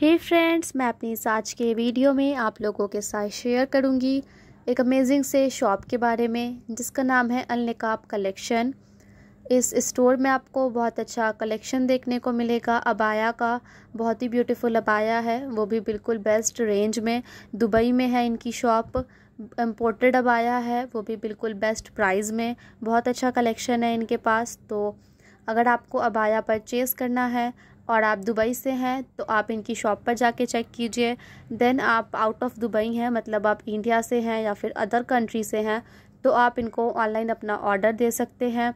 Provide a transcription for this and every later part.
हे hey friends मैं अपनी इस आज के वीडियो में आप लोगों के साथ शेयर करूंगी एक अमेजिंग से शॉप के बारे में जिसका नाम है अलनिकाब कलेक्शन इस स्टोर में आपको बहुत अच्छा कलेक्शन देखने को मिलेगा अबाया का बहुत ही ब्यूटीफुल अबाया है वो भी बिल्कुल बेस्ट रेंज में दुबई में है इनकी शॉप इम्पोर्टेड अबाया है वो भी बिल्कुल बेस्ट प्राइस में बहुत अच्छा कलेक्शन है इनके पास तो अगर आपको अबाया परचेज़ करना है और आप दुबई से हैं तो आप इनकी शॉप पर जाके चेक कीजिए देन आप आउट ऑफ दुबई हैं मतलब आप इंडिया से हैं या फिर अदर कंट्री से हैं तो आप इनको ऑनलाइन अपना ऑर्डर दे सकते हैं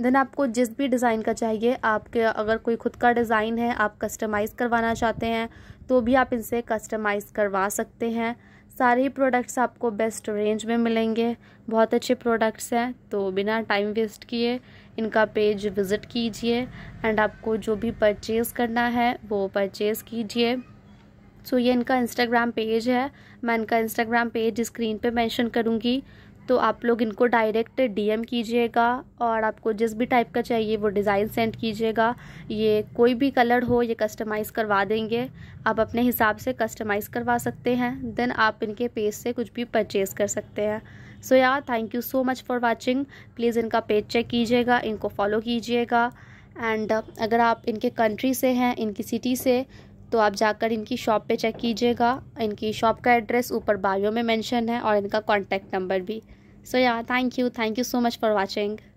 देन आपको जिस भी डिज़ाइन का चाहिए आपके अगर कोई ख़ुद का डिज़ाइन है आप कस्टमाइज़ करवाना चाहते हैं तो भी आप इनसे कस्टमाइज़ करवा सकते हैं सारे ही प्रोडक्ट्स आपको बेस्ट रेंज में मिलेंगे बहुत अच्छे प्रोडक्ट्स हैं तो बिना टाइम वेस्ट किए इनका पेज विज़िट कीजिए एंड आपको जो भी परचेज़ करना है वो परचेज़ कीजिए सो so, ये इनका इंस्टाग्राम पेज है मैं इनका इंस्टाग्राम पेज स्क्रीन पे मेंशन करूँगी तो आप लोग इनको डायरेक्ट डीएम कीजिएगा और आपको जिस भी टाइप का चाहिए वो डिज़ाइन सेंड कीजिएगा ये कोई भी कलर हो ये कस्टमाइज़ करवा देंगे आप अपने हिसाब से कस्टमाइज़ करवा सकते हैं देन आप इनके पेज से कुछ भी परचेज़ कर सकते हैं सो यार thank you so much for watching please इनका पेज चेक कीजिएगा इनको फॉलो कीजिएगा एंड अगर आप इनके कंट्री से हैं इनकी सिटी से तो आप जाकर इनकी शॉप पे चेक कीजिएगा इनकी शॉप का एड्रेस ऊपर बायो में मेंशन है और इनका कॉन्टैक्ट नंबर भी सो यार thank you thank you so much for watching